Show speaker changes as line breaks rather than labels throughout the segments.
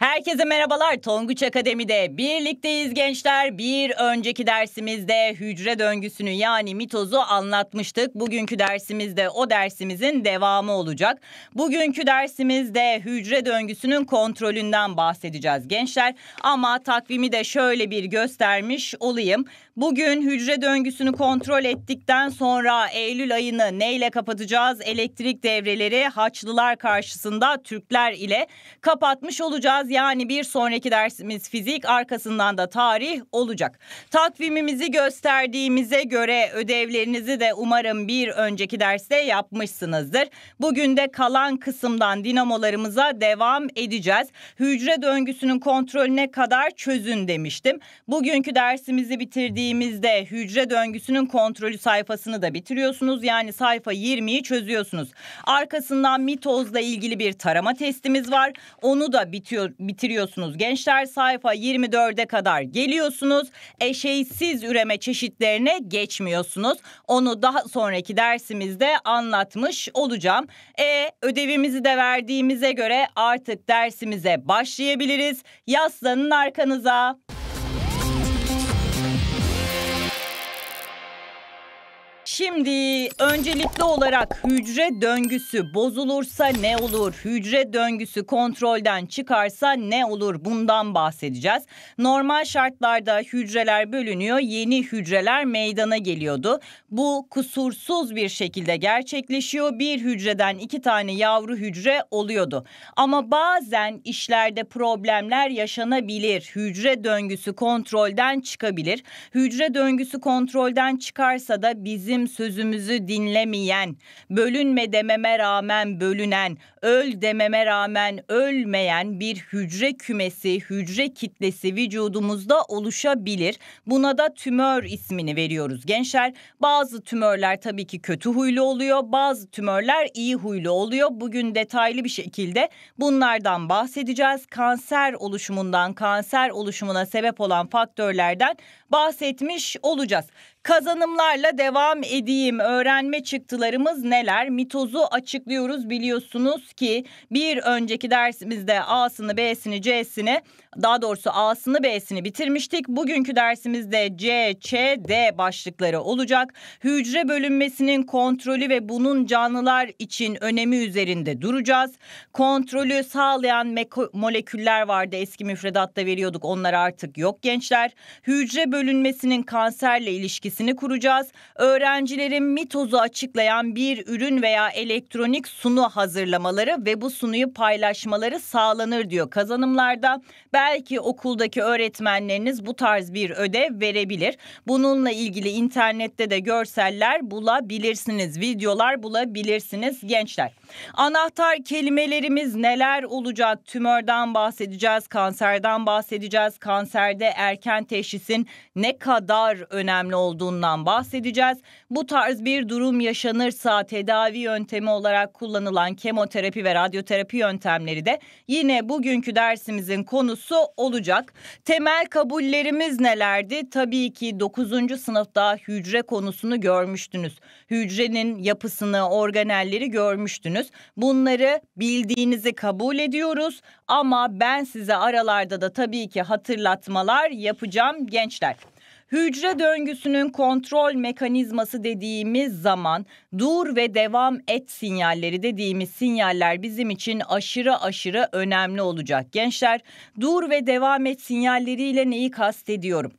Herkese merhabalar. Tonguç Akademi'de birlikteyiz gençler. Bir önceki dersimizde hücre döngüsünü yani mitozu anlatmıştık. Bugünkü dersimizde o dersimizin devamı olacak. Bugünkü dersimizde hücre döngüsünün kontrolünden bahsedeceğiz gençler. Ama takvimi de şöyle bir göstermiş olayım. Bugün hücre döngüsünü kontrol ettikten sonra Eylül ayını neyle kapatacağız? Elektrik devreleri Haçlılar karşısında Türkler ile kapatmış olacağız. Yani bir sonraki dersimiz fizik arkasından da tarih olacak. Takvimimizi gösterdiğimize göre ödevlerinizi de umarım bir önceki derste yapmışsınızdır. Bugün de kalan kısımdan dinamolarımıza devam edeceğiz. Hücre döngüsünün kontrolüne kadar çözün demiştim. Bugünkü dersimizi bitirdiğimizde hücre döngüsünün kontrolü sayfasını da bitiriyorsunuz. Yani sayfa 20'yi çözüyorsunuz. Arkasından mitozla ilgili bir tarama testimiz var. Onu da bitiyor bitiriyorsunuz. Gençler sayfa 24'e kadar geliyorsunuz. Eşeğsiz üreme çeşitlerine geçmiyorsunuz. Onu daha sonraki dersimizde anlatmış olacağım. E ödevimizi de verdiğimize göre artık dersimize başlayabiliriz. Yaslanın arkanıza. Şimdi öncelikli olarak hücre döngüsü bozulursa ne olur? Hücre döngüsü kontrolden çıkarsa ne olur? Bundan bahsedeceğiz. Normal şartlarda hücreler bölünüyor, yeni hücreler meydana geliyordu. Bu kusursuz bir şekilde gerçekleşiyor. Bir hücreden iki tane yavru hücre oluyordu. Ama bazen işlerde problemler yaşanabilir. Hücre döngüsü kontrolden çıkabilir. Hücre döngüsü kontrolden çıkarsa da bizim sözümüzü dinlemeyen, bölünme dememe rağmen bölünen, öl dememe rağmen ölmeyen bir hücre kümesi, hücre kitlesi vücudumuzda oluşabilir. Buna da tümör ismini veriyoruz gençler. Bazı tümörler tabii ki kötü huylu oluyor, bazı tümörler iyi huylu oluyor. Bugün detaylı bir şekilde bunlardan bahsedeceğiz. Kanser oluşumundan, kanser oluşumuna sebep olan faktörlerden bahsetmiş olacağız. Kazanımlarla devam edeyim. Öğrenme çıktılarımız neler? Mitozu açıklıyoruz biliyorsunuz ki bir önceki dersimizde A'sını B'sini C'sini daha doğrusu A'sını B'sini bitirmiştik. Bugünkü dersimizde C, Ç, D başlıkları olacak. Hücre bölünmesinin kontrolü ve bunun canlılar için önemi üzerinde duracağız. Kontrolü sağlayan moleküller vardı eski müfredatta veriyorduk onlar artık yok gençler. Hücre bölünmesinin kanserle ilişkisini kuracağız. Öğrencilerin mitozu açıklayan bir ürün veya elektronik sunu hazırlamalı sunmaları ve bu sunuyu paylaşmaları sağlanır diyor. Kazanımlarda belki okuldaki öğretmenleriniz bu tarz bir ödev verebilir. Bununla ilgili internette de görseller bulabilirsiniz, videolar bulabilirsiniz gençler. Anahtar kelimelerimiz neler olacak? Tümörden bahsedeceğiz, kanserden bahsedeceğiz. Kanserde erken teşhisin ne kadar önemli olduğundan bahsedeceğiz. Bu tarz bir durum yaşanırsa tedavi yöntemi olarak kullanılan kemoterapi terapi ve radyoterapi yöntemleri de yine bugünkü dersimizin konusu olacak. Temel kabullerimiz nelerdi? Tabii ki 9. sınıfta hücre konusunu görmüştünüz. Hücrenin yapısını, organelleri görmüştünüz. Bunları bildiğinizi kabul ediyoruz ama ben size aralarda da tabii ki hatırlatmalar yapacağım gençler. Hücre döngüsünün kontrol mekanizması dediğimiz zaman dur ve devam et sinyalleri dediğimiz sinyaller bizim için aşırı aşırı önemli olacak. Gençler dur ve devam et sinyalleriyle neyi kastediyorum?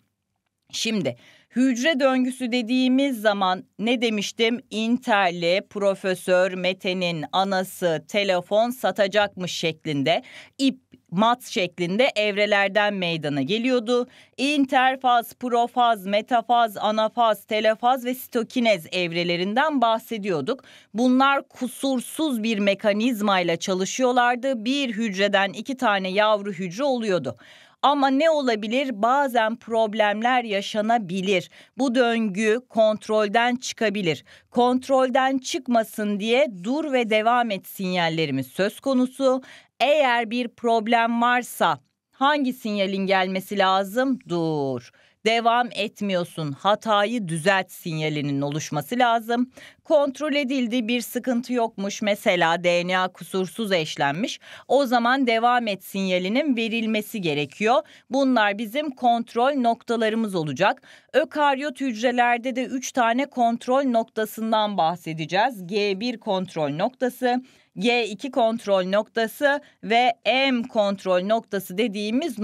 Şimdi Hücre döngüsü dediğimiz zaman ne demiştim? Interli Profesör Mete'nin anası telefon satacakmış şeklinde ip mat şeklinde evrelerden meydana geliyordu. İnterfaz, profaz, metafaz, anafaz, telefaz ve sitokinez evrelerinden bahsediyorduk. Bunlar kusursuz bir mekanizmayla çalışıyorlardı. Bir hücreden iki tane yavru hücre oluyordu. Ama ne olabilir? Bazen problemler yaşanabilir. Bu döngü kontrolden çıkabilir. Kontrolden çıkmasın diye dur ve devam et sinyallerimiz söz konusu. Eğer bir problem varsa hangi sinyalin gelmesi lazım? Dur devam etmiyorsun. Hatayı düzelt sinyalinin oluşması lazım. Kontrol edildi bir sıkıntı yokmuş mesela DNA kusursuz eşlenmiş. O zaman devam et sinyalinin verilmesi gerekiyor. Bunlar bizim kontrol noktalarımız olacak. Ökaryot hücrelerde de 3 tane kontrol noktasından bahsedeceğiz. G1 kontrol noktası, G2 kontrol noktası ve M kontrol noktası dediğimiz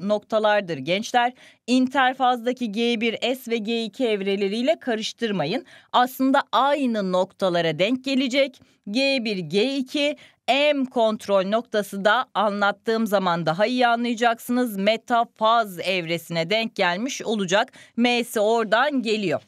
noktalardır gençler interfazdaki G1S ve G2 evreleriyle karıştırmayın. Aslında aynı noktalara denk gelecek. G1, G2 M kontrol noktası da anlattığım zaman daha iyi anlayacaksınız. Metafaz evresine denk gelmiş olacak. M'si oradan geliyor.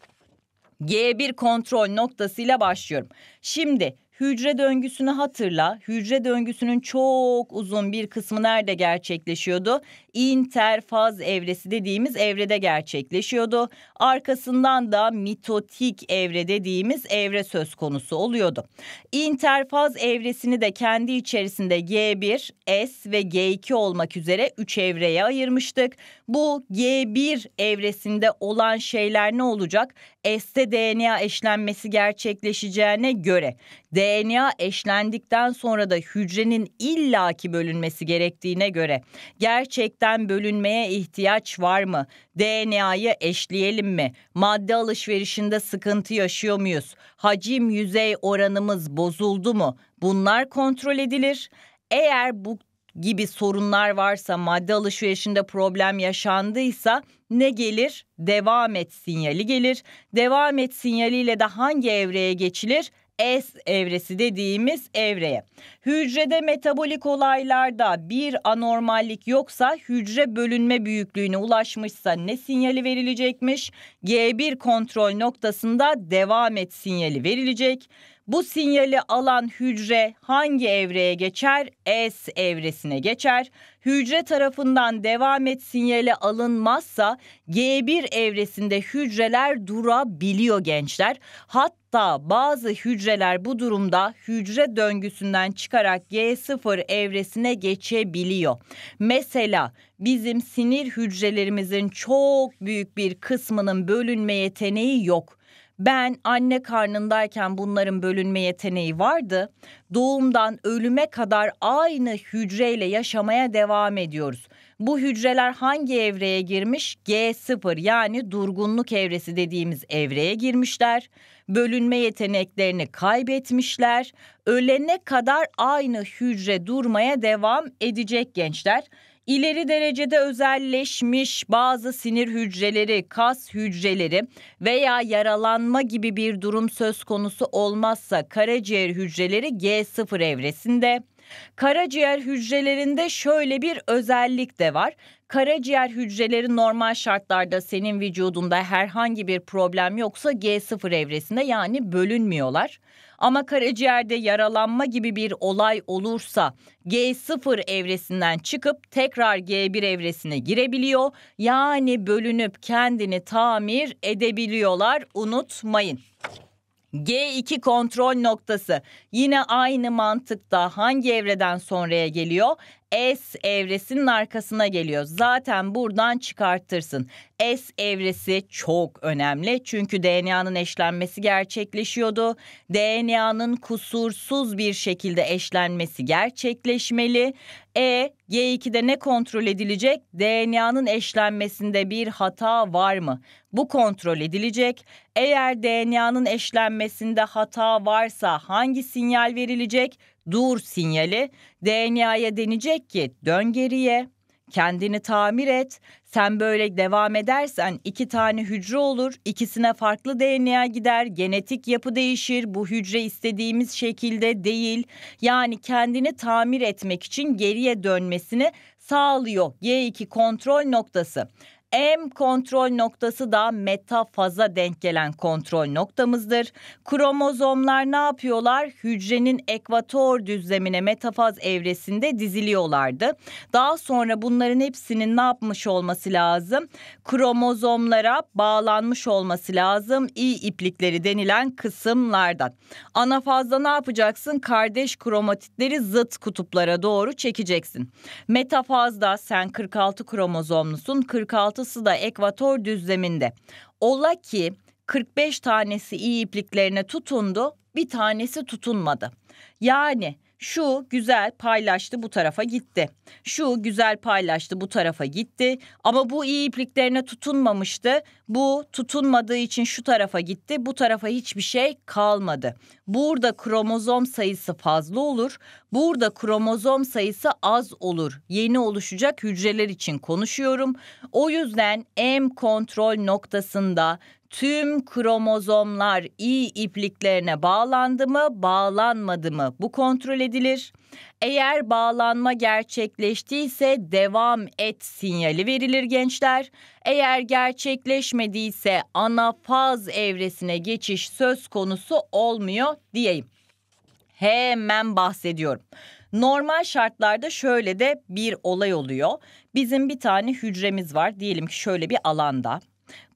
G1 kontrol noktasıyla başlıyorum. Şimdi Hücre döngüsünü hatırla. Hücre döngüsünün çok uzun bir kısmı nerede gerçekleşiyordu? İnterfaz evresi dediğimiz evrede gerçekleşiyordu. Arkasından da mitotik evre dediğimiz evre söz konusu oluyordu. İnterfaz evresini de kendi içerisinde G1, S ve G2 olmak üzere 3 evreye ayırmıştık. Bu G1 evresinde olan şeyler ne olacak? S'te DNA eşlenmesi gerçekleşeceğine göre DNA eşlendikten sonra da hücrenin illaki bölünmesi gerektiğine göre gerçekten bölünmeye ihtiyaç var mı? DNA'yı eşleyelim mi? Madde alışverişinde sıkıntı yaşıyor muyuz? Hacim yüzey oranımız bozuldu mu? Bunlar kontrol edilir. Eğer bu gibi sorunlar varsa, madde alışverişinde problem yaşandıysa ne gelir? Devam et sinyali gelir. Devam et sinyaliyle de hangi evreye geçilir? S evresi dediğimiz evreye. Hücrede metabolik olaylarda bir anormallik yoksa hücre bölünme büyüklüğüne ulaşmışsa ne sinyali verilecekmiş? G1 kontrol noktasında devam et sinyali verilecek. Bu sinyali alan hücre hangi evreye geçer? S evresine geçer. Hücre tarafından devam et sinyali alınmazsa G1 evresinde hücreler durabiliyor gençler. Hatta bazı hücreler bu durumda hücre döngüsünden çıkarak G0 evresine geçebiliyor. Mesela bizim sinir hücrelerimizin çok büyük bir kısmının bölünme yeteneği yok. Ben anne karnındayken bunların bölünme yeteneği vardı. Doğumdan ölüme kadar aynı hücreyle yaşamaya devam ediyoruz. Bu hücreler hangi evreye girmiş? G0 yani durgunluk evresi dediğimiz evreye girmişler. Bölünme yeteneklerini kaybetmişler. Ölene kadar aynı hücre durmaya devam edecek gençler ileri derecede özelleşmiş bazı sinir hücreleri, kas hücreleri veya yaralanma gibi bir durum söz konusu olmazsa karaciğer hücreleri G0 evresinde. Karaciğer hücrelerinde şöyle bir özellik de var. Karaciğer hücreleri normal şartlarda senin vücudunda herhangi bir problem yoksa G0 evresinde yani bölünmüyorlar. Ama karaciğerde yaralanma gibi bir olay olursa G0 evresinden çıkıp tekrar G1 evresine girebiliyor. Yani bölünüp kendini tamir edebiliyorlar unutmayın. G2 kontrol noktası yine aynı mantıkta hangi evreden sonraya geliyor? S evresinin arkasına geliyor. Zaten buradan çıkartırsın. S evresi çok önemli çünkü DNA'nın eşlenmesi gerçekleşiyordu. DNA'nın kusursuz bir şekilde eşlenmesi gerçekleşmeli. E Y2'de ne kontrol edilecek? DNA'nın eşlenmesinde bir hata var mı? Bu kontrol edilecek. Eğer DNA'nın eşlenmesinde hata varsa hangi sinyal verilecek? Dur sinyali. DNA'ya denecek ki dön geriye, Kendini tamir et. Sen böyle devam edersen iki tane hücre olur. ikisine farklı DNA gider. Genetik yapı değişir. Bu hücre istediğimiz şekilde değil. Yani kendini tamir etmek için geriye dönmesini sağlıyor. G2 kontrol noktası. M kontrol noktası da metafaza denk gelen kontrol noktamızdır. Kromozomlar ne yapıyorlar? Hücrenin ekvator düzlemine metafaz evresinde diziliyorlardı. Daha sonra bunların hepsinin ne yapmış olması lazım? Kromozomlara bağlanmış olması lazım. İ iplikleri denilen kısımlardan. Ana fazda ne yapacaksın? Kardeş kromatitleri zıt kutuplara doğru çekeceksin. Metafazda sen 46 kromozomlusun. 46 batısı da ekvator düzleminde. Ola ki 45 tanesi iyi ipliklerine tutundu, bir tanesi tutunmadı. Yani şu güzel paylaştı bu tarafa gitti. Şu güzel paylaştı bu tarafa gitti. Ama bu iyi ipliklerine tutunmamıştı. Bu tutunmadığı için şu tarafa gitti. Bu tarafa hiçbir şey kalmadı. Burada kromozom sayısı fazla olur. Burada kromozom sayısı az olur. Yeni oluşacak hücreler için konuşuyorum. O yüzden M kontrol noktasında tüm kromozomlar iyi ipliklerine bağlandı mı, bağlanmadı mı? Bu kontrol edilir. Eğer bağlanma gerçekleştiyse devam et sinyali verilir gençler. Eğer gerçekleşmediyse ana faz evresine geçiş söz konusu olmuyor diyeyim. Hemen bahsediyorum. Normal şartlarda şöyle de bir olay oluyor. Bizim bir tane hücremiz var diyelim ki şöyle bir alanda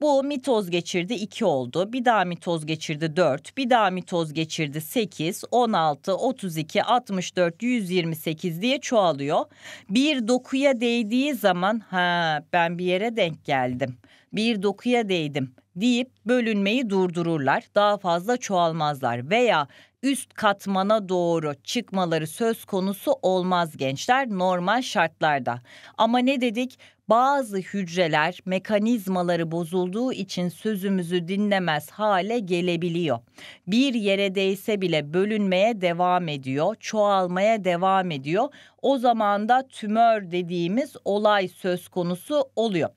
bu mitoz geçirdi 2 oldu. Bir daha mitoz geçirdi 4. Bir daha mitoz geçirdi 8, 16, 32, 64, 128 diye çoğalıyor. Bir dokuya değdiği zaman ha ben bir yere denk geldim. Bir dokuya değdim deyip bölünmeyi durdururlar. Daha fazla çoğalmazlar veya üst katmana doğru çıkmaları söz konusu olmaz gençler normal şartlarda. Ama ne dedik? bazı hücreler mekanizmaları bozulduğu için sözümüzü dinlemez hale gelebiliyor. Bir yere değse bile bölünmeye devam ediyor, çoğalmaya devam ediyor. O zaman da tümör dediğimiz olay söz konusu oluyor.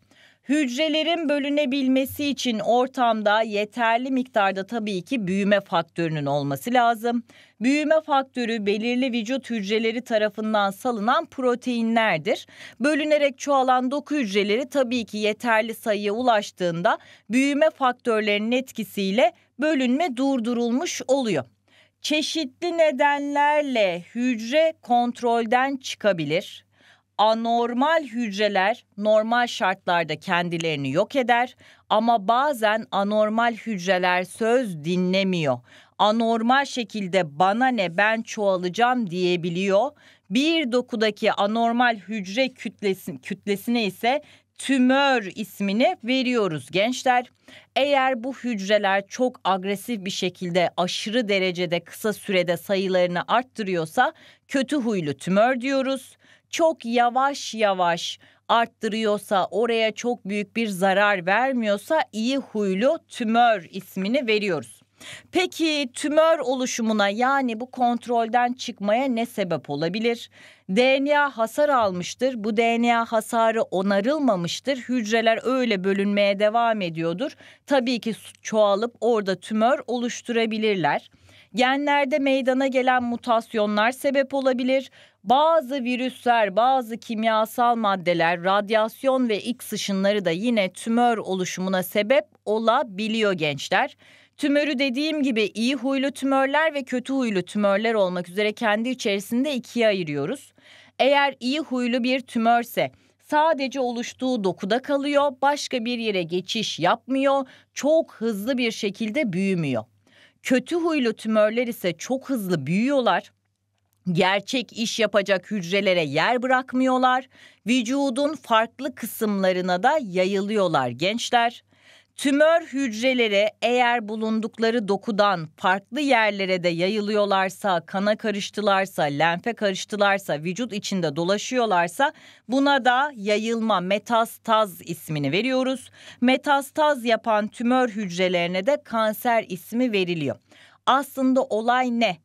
Hücrelerin bölünebilmesi için ortamda yeterli miktarda tabii ki büyüme faktörünün olması lazım. Büyüme faktörü belirli vücut hücreleri tarafından salınan proteinlerdir. Bölünerek çoğalan doku hücreleri tabii ki yeterli sayıya ulaştığında büyüme faktörlerinin etkisiyle bölünme durdurulmuş oluyor. Çeşitli nedenlerle hücre kontrolden çıkabilir anormal hücreler normal şartlarda kendilerini yok eder ama bazen anormal hücreler söz dinlemiyor. Anormal şekilde bana ne ben çoğalacağım diyebiliyor. Bir dokudaki anormal hücre kütlesi, kütlesine ise tümör ismini veriyoruz gençler. Eğer bu hücreler çok agresif bir şekilde aşırı derecede kısa sürede sayılarını arttırıyorsa kötü huylu tümör diyoruz çok yavaş yavaş arttırıyorsa, oraya çok büyük bir zarar vermiyorsa iyi huylu tümör ismini veriyoruz. Peki tümör oluşumuna yani bu kontrolden çıkmaya ne sebep olabilir? DNA hasar almıştır. Bu DNA hasarı onarılmamıştır. Hücreler öyle bölünmeye devam ediyordur. Tabii ki çoğalıp orada tümör oluşturabilirler. Genlerde meydana gelen mutasyonlar sebep olabilir. Bazı virüsler, bazı kimyasal maddeler, radyasyon ve X ışınları da yine tümör oluşumuna sebep olabiliyor gençler. Tümörü dediğim gibi iyi huylu tümörler ve kötü huylu tümörler olmak üzere kendi içerisinde ikiye ayırıyoruz. Eğer iyi huylu bir tümörse sadece oluştuğu dokuda kalıyor, başka bir yere geçiş yapmıyor, çok hızlı bir şekilde büyümüyor. Kötü huylu tümörler ise çok hızlı büyüyorlar. Gerçek iş yapacak hücrelere yer bırakmıyorlar. Vücudun farklı kısımlarına da yayılıyorlar gençler. Tümör hücreleri eğer bulundukları dokudan farklı yerlere de yayılıyorlarsa, kana karıştılarsa, lenfe karıştılarsa, vücut içinde dolaşıyorlarsa buna da yayılma metastaz ismini veriyoruz. Metastaz yapan tümör hücrelerine de kanser ismi veriliyor. Aslında olay ne?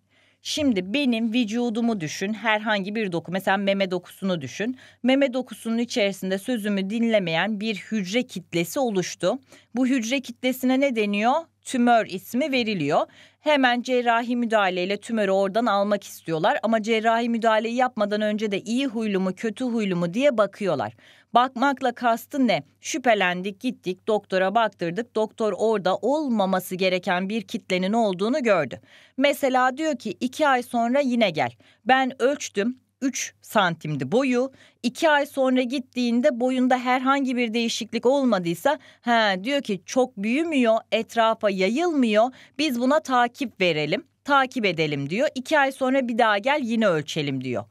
Şimdi benim vücudumu düşün. Herhangi bir doku mesela meme dokusunu düşün. Meme dokusunun içerisinde sözümü dinlemeyen bir hücre kitlesi oluştu. Bu hücre kitlesine ne deniyor? Tümör ismi veriliyor. Hemen cerrahi müdahaleyle tümörü oradan almak istiyorlar ama cerrahi müdahaleyi yapmadan önce de iyi huylu mu kötü huylu mu diye bakıyorlar. Bakmakla kastı ne? Şüphelendik, gittik, doktora baktırdık. Doktor orada olmaması gereken bir kitlenin olduğunu gördü. Mesela diyor ki iki ay sonra yine gel. Ben ölçtüm, 3 santimdi boyu. 2 ay sonra gittiğinde boyunda herhangi bir değişiklik olmadıysa he diyor ki çok büyümüyor, etrafa yayılmıyor. Biz buna takip verelim, takip edelim diyor. 2 ay sonra bir daha gel yine ölçelim diyor.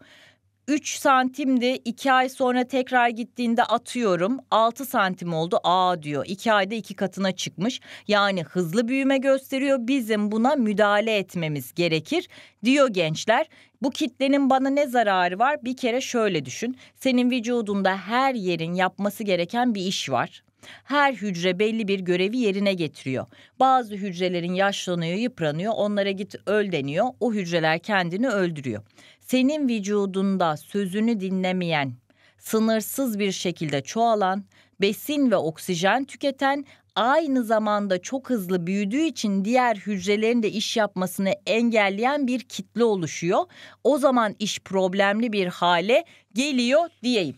3 santimdi 2 ay sonra tekrar gittiğinde atıyorum 6 santim oldu aa diyor 2 ayda 2 katına çıkmış yani hızlı büyüme gösteriyor bizim buna müdahale etmemiz gerekir diyor gençler bu kitlenin bana ne zararı var bir kere şöyle düşün senin vücudunda her yerin yapması gereken bir iş var her hücre belli bir görevi yerine getiriyor. Bazı hücrelerin yaşlanıyor, yıpranıyor. Onlara git öl deniyor. O hücreler kendini öldürüyor. Senin vücudunda sözünü dinlemeyen, sınırsız bir şekilde çoğalan, besin ve oksijen tüketen aynı zamanda çok hızlı büyüdüğü için diğer hücrelerin de iş yapmasını engelleyen bir kitle oluşuyor. O zaman iş problemli bir hale geliyor diyeyim.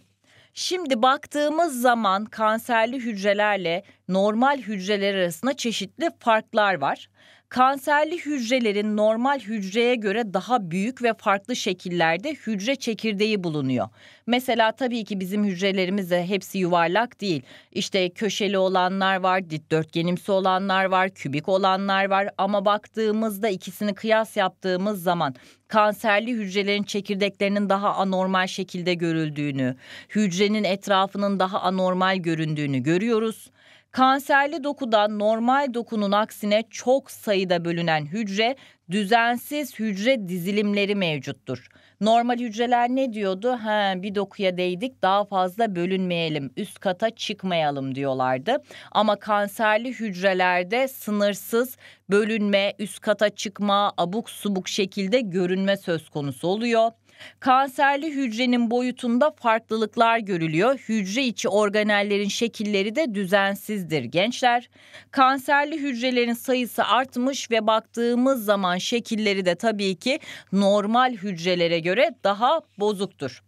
Şimdi baktığımız zaman kanserli hücrelerle normal hücreler arasında çeşitli farklar var. Kanserli hücrelerin normal hücreye göre daha büyük ve farklı şekillerde hücre çekirdeği bulunuyor. Mesela tabii ki bizim hücrelerimiz de hepsi yuvarlak değil. İşte köşeli olanlar var, dikdörtgenimsi olanlar var, kübik olanlar var ama baktığımızda ikisini kıyas yaptığımız zaman kanserli hücrelerin çekirdeklerinin daha anormal şekilde görüldüğünü, hücrenin etrafının daha anormal göründüğünü görüyoruz. Kanserli dokudan normal dokunun aksine çok sayıda bölünen hücre, düzensiz hücre dizilimleri mevcuttur. Normal hücreler ne diyordu? He, bir dokuya değdik daha fazla bölünmeyelim, üst kata çıkmayalım diyorlardı. Ama kanserli hücrelerde sınırsız bölünme, üst kata çıkma, abuk subuk şekilde görünme söz konusu oluyor. Kanserli hücrenin boyutunda farklılıklar görülüyor. Hücre içi organellerin şekilleri de düzensizdir gençler. Kanserli hücrelerin sayısı artmış ve baktığımız zaman şekilleri de tabii ki normal hücrelere göre daha bozuktur.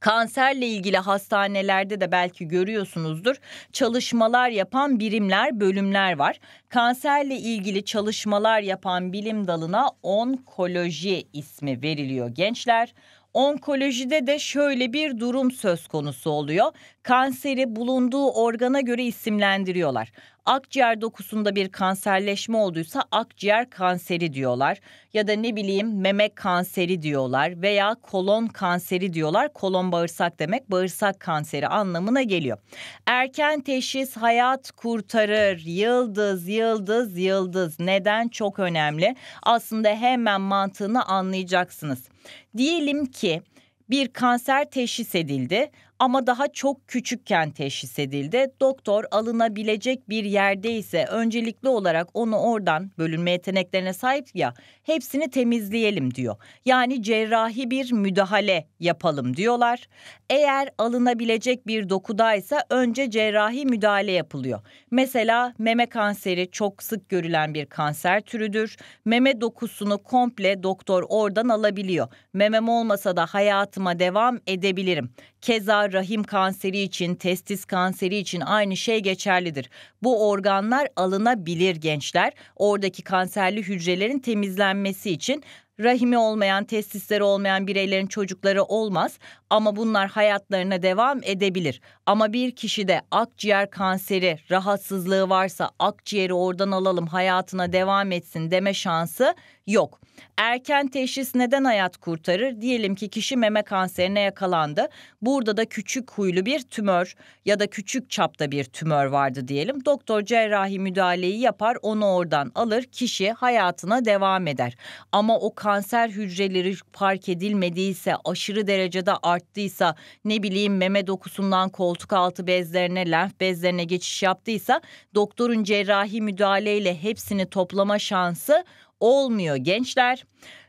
Kanserle ilgili hastanelerde de belki görüyorsunuzdur. Çalışmalar yapan birimler, bölümler var. Kanserle ilgili çalışmalar yapan bilim dalına onkoloji ismi veriliyor gençler. Onkolojide de şöyle bir durum söz konusu oluyor. Kanseri bulunduğu organa göre isimlendiriyorlar akciğer dokusunda bir kanserleşme olduysa akciğer kanseri diyorlar. Ya da ne bileyim meme kanseri diyorlar veya kolon kanseri diyorlar. Kolon bağırsak demek bağırsak kanseri anlamına geliyor. Erken teşhis hayat kurtarır. Yıldız, yıldız, yıldız. Neden çok önemli? Aslında hemen mantığını anlayacaksınız. Diyelim ki bir kanser teşhis edildi ama daha çok küçükken teşhis edildi. Doktor alınabilecek bir yerde ise öncelikli olarak onu oradan bölünme yeteneklerine sahip ya hepsini temizleyelim diyor. Yani cerrahi bir müdahale yapalım diyorlar. Eğer alınabilecek bir dokudaysa önce cerrahi müdahale yapılıyor. Mesela meme kanseri çok sık görülen bir kanser türüdür. Meme dokusunu komple doktor oradan alabiliyor. Memem olmasa da hayatım hayatıma devam edebilirim. Keza rahim kanseri için, testis kanseri için aynı şey geçerlidir. Bu organlar alınabilir gençler. Oradaki kanserli hücrelerin temizlenmesi için rahimi olmayan, testisleri olmayan bireylerin çocukları olmaz ama bunlar hayatlarına devam edebilir. Ama bir kişide akciğer kanseri, rahatsızlığı varsa akciğeri oradan alalım hayatına devam etsin deme şansı yok. Erken teşhis neden hayat kurtarır? Diyelim ki kişi meme kanserine yakalandı. Burada da küçük huylu bir tümör ya da küçük çapta bir tümör vardı diyelim. Doktor cerrahi müdahaleyi yapar, onu oradan alır, kişi hayatına devam eder. Ama o kanser hücreleri fark edilmediyse, aşırı derecede arttıysa, ne bileyim meme dokusundan koltuk altı bezlerine, lenf bezlerine geçiş yaptıysa doktorun cerrahi müdahaleyle hepsini toplama şansı olmuyor gençler.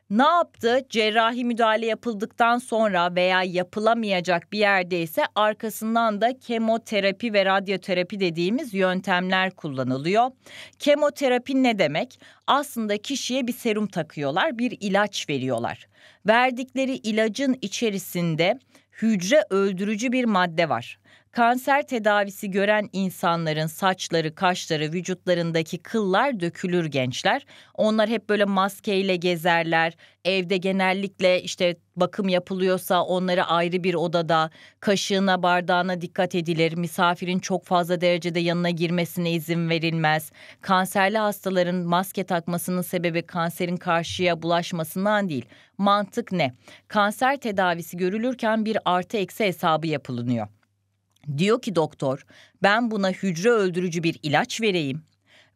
Ne yaptı? Cerrahi müdahale yapıldıktan sonra veya yapılamayacak bir yerde ise arkasından da kemoterapi ve radyoterapi dediğimiz yöntemler kullanılıyor. Kemoterapi ne demek? Aslında kişiye bir serum takıyorlar, bir ilaç veriyorlar. Verdikleri ilacın içerisinde hücre öldürücü bir madde var. Kanser tedavisi gören insanların saçları, kaşları, vücutlarındaki kıllar dökülür gençler. Onlar hep böyle maskeyle gezerler. Evde genellikle işte bakım yapılıyorsa onları ayrı bir odada, kaşığına, bardağına dikkat edilir. Misafirin çok fazla derecede yanına girmesine izin verilmez. Kanserli hastaların maske takmasının sebebi kanserin karşıya bulaşmasından değil. Mantık ne? Kanser tedavisi görülürken bir artı eksi hesabı yapılınıyor. Diyor ki doktor, ben buna hücre öldürücü bir ilaç vereyim.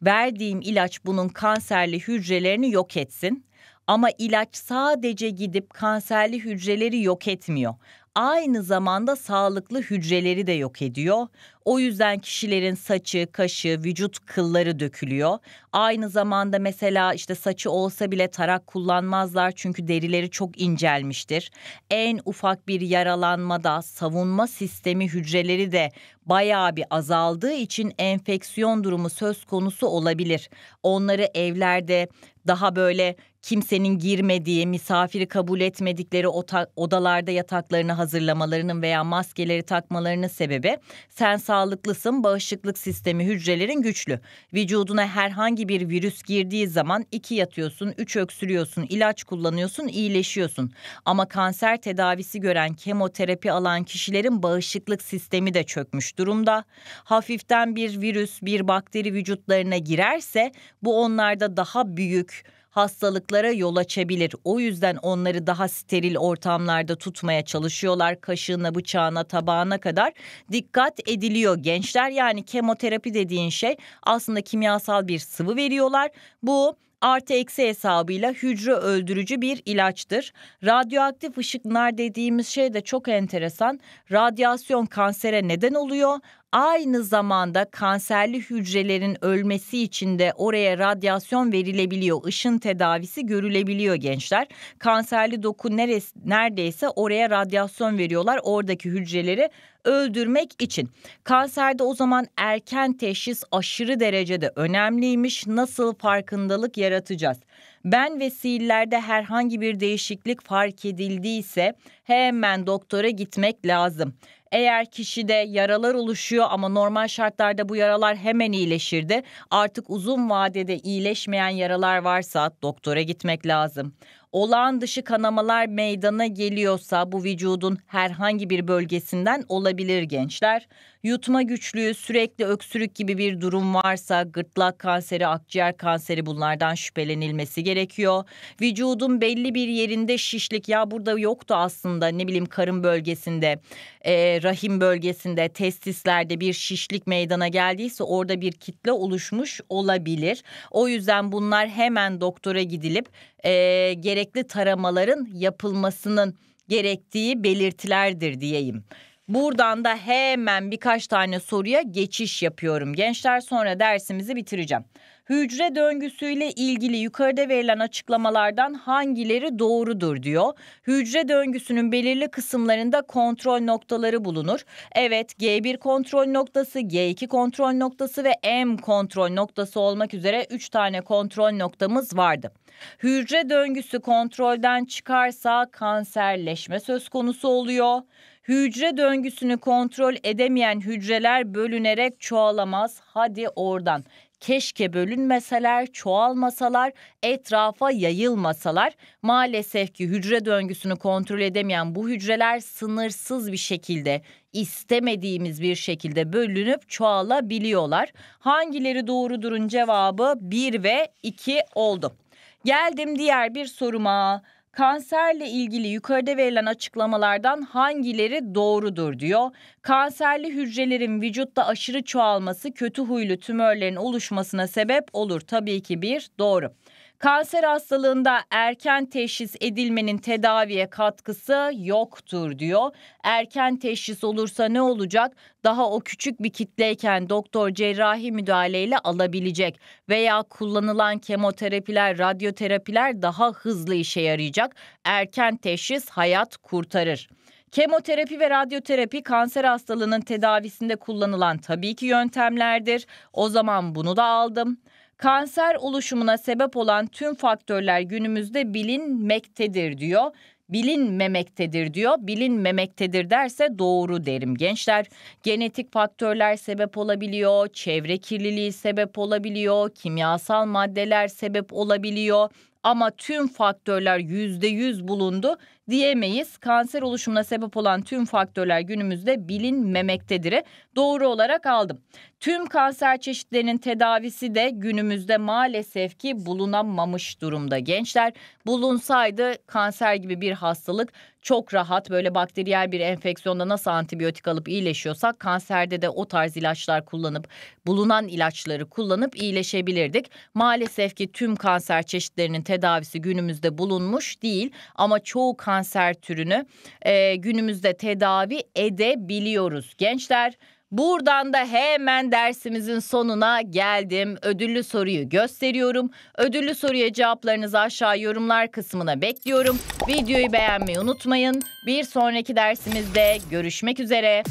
Verdiğim ilaç bunun kanserli hücrelerini yok etsin ama ilaç sadece gidip kanserli hücreleri yok etmiyor. Aynı zamanda sağlıklı hücreleri de yok ediyor. O yüzden kişilerin saçı, kaşı, vücut kılları dökülüyor. Aynı zamanda mesela işte saçı olsa bile tarak kullanmazlar çünkü derileri çok incelmiştir. En ufak bir yaralanmada savunma sistemi hücreleri de bayağı bir azaldığı için enfeksiyon durumu söz konusu olabilir. Onları evlerde daha böyle kimsenin girmediği, misafiri kabul etmedikleri ota- odalarda yataklarını hazırlamalarının veya maskeleri takmalarının sebebi sen sağlıklısın, bağışıklık sistemi hücrelerin güçlü. Vücuduna herhangi bir virüs girdiği zaman iki yatıyorsun, üç öksürüyorsun, ilaç kullanıyorsun, iyileşiyorsun. Ama kanser tedavisi gören kemoterapi alan kişilerin bağışıklık sistemi de çökmüş durumda. Hafiften bir virüs, bir bakteri vücutlarına girerse bu onlarda daha büyük hastalıklara yol açabilir. O yüzden onları daha steril ortamlarda tutmaya çalışıyorlar. Kaşığına, bıçağına, tabağına kadar dikkat ediliyor. Gençler yani kemoterapi dediğin şey aslında kimyasal bir sıvı veriyorlar. Bu artı eksi hesabıyla hücre öldürücü bir ilaçtır. Radyoaktif ışınlar dediğimiz şey de çok enteresan. Radyasyon kansere neden oluyor aynı zamanda kanserli hücrelerin ölmesi için de oraya radyasyon verilebiliyor. Işın tedavisi görülebiliyor gençler. Kanserli doku neresi, neredeyse oraya radyasyon veriyorlar oradaki hücreleri öldürmek için. Kanserde o zaman erken teşhis aşırı derecede önemliymiş. Nasıl farkındalık yaratacağız? Ben ve sihirlerde herhangi bir değişiklik fark edildiyse hemen doktora gitmek lazım. Eğer kişide yaralar oluşuyor ama normal şartlarda bu yaralar hemen iyileşirdi. Artık uzun vadede iyileşmeyen yaralar varsa doktora gitmek lazım olağan dışı kanamalar meydana geliyorsa bu vücudun herhangi bir bölgesinden olabilir gençler. Yutma güçlüğü, sürekli öksürük gibi bir durum varsa gırtlak kanseri, akciğer kanseri bunlardan şüphelenilmesi gerekiyor. Vücudun belli bir yerinde şişlik ya burada yoktu aslında ne bileyim karın bölgesinde e, rahim bölgesinde testislerde bir şişlik meydana geldiyse orada bir kitle oluşmuş olabilir. O yüzden bunlar hemen doktora gidilip e, gerekli taramaların yapılmasının gerektiği belirtilerdir diyeyim. Buradan da hemen birkaç tane soruya geçiş yapıyorum. Gençler sonra dersimizi bitireceğim. Hücre döngüsüyle ilgili yukarıda verilen açıklamalardan hangileri doğrudur diyor. Hücre döngüsünün belirli kısımlarında kontrol noktaları bulunur. Evet G1 kontrol noktası, G2 kontrol noktası ve M kontrol noktası olmak üzere 3 tane kontrol noktamız vardı. Hücre döngüsü kontrolden çıkarsa kanserleşme söz konusu oluyor. Hücre döngüsünü kontrol edemeyen hücreler bölünerek çoğalamaz. Hadi oradan. Keşke bölünmeseler, çoğalmasalar, etrafa yayılmasalar. Maalesef ki hücre döngüsünü kontrol edemeyen bu hücreler sınırsız bir şekilde istemediğimiz bir şekilde bölünüp çoğalabiliyorlar. Hangileri doğrudurun cevabı 1 ve 2 oldu. Geldim diğer bir soruma kanserle ilgili yukarıda verilen açıklamalardan hangileri doğrudur diyor. Kanserli hücrelerin vücutta aşırı çoğalması kötü huylu tümörlerin oluşmasına sebep olur. Tabii ki bir doğru. Kanser hastalığında erken teşhis edilmenin tedaviye katkısı yoktur diyor. Erken teşhis olursa ne olacak? Daha o küçük bir kitleyken doktor cerrahi müdahaleyle alabilecek veya kullanılan kemoterapiler, radyoterapiler daha hızlı işe yarayacak. Erken teşhis hayat kurtarır. Kemoterapi ve radyoterapi kanser hastalığının tedavisinde kullanılan tabii ki yöntemlerdir. O zaman bunu da aldım, Kanser oluşumuna sebep olan tüm faktörler günümüzde bilinmektedir diyor bilinmemektedir diyor. Bilinmemektedir derse doğru derim gençler. Genetik faktörler sebep olabiliyor, çevre kirliliği sebep olabiliyor, kimyasal maddeler sebep olabiliyor ama tüm faktörler yüzde yüz bulundu diyemeyiz. Kanser oluşumuna sebep olan tüm faktörler günümüzde bilinmemektedir. E, doğru olarak aldım. Tüm kanser çeşitlerinin tedavisi de günümüzde maalesef ki bulunamamış durumda gençler. Bulunsaydı kanser gibi bir hastalık çok rahat böyle bakteriyel bir enfeksiyonda nasıl antibiyotik alıp iyileşiyorsak kanserde de o tarz ilaçlar kullanıp bulunan ilaçları kullanıp iyileşebilirdik. Maalesef ki tüm kanser çeşitlerinin tedavisi günümüzde bulunmuş değil ama çoğu kanser kanser türünü e, günümüzde tedavi edebiliyoruz. Gençler Buradan da hemen dersimizin sonuna geldim. Ödüllü soruyu gösteriyorum. Ödüllü soruya cevaplarınızı aşağı yorumlar kısmına bekliyorum. Videoyu beğenmeyi unutmayın. Bir sonraki dersimizde görüşmek üzere.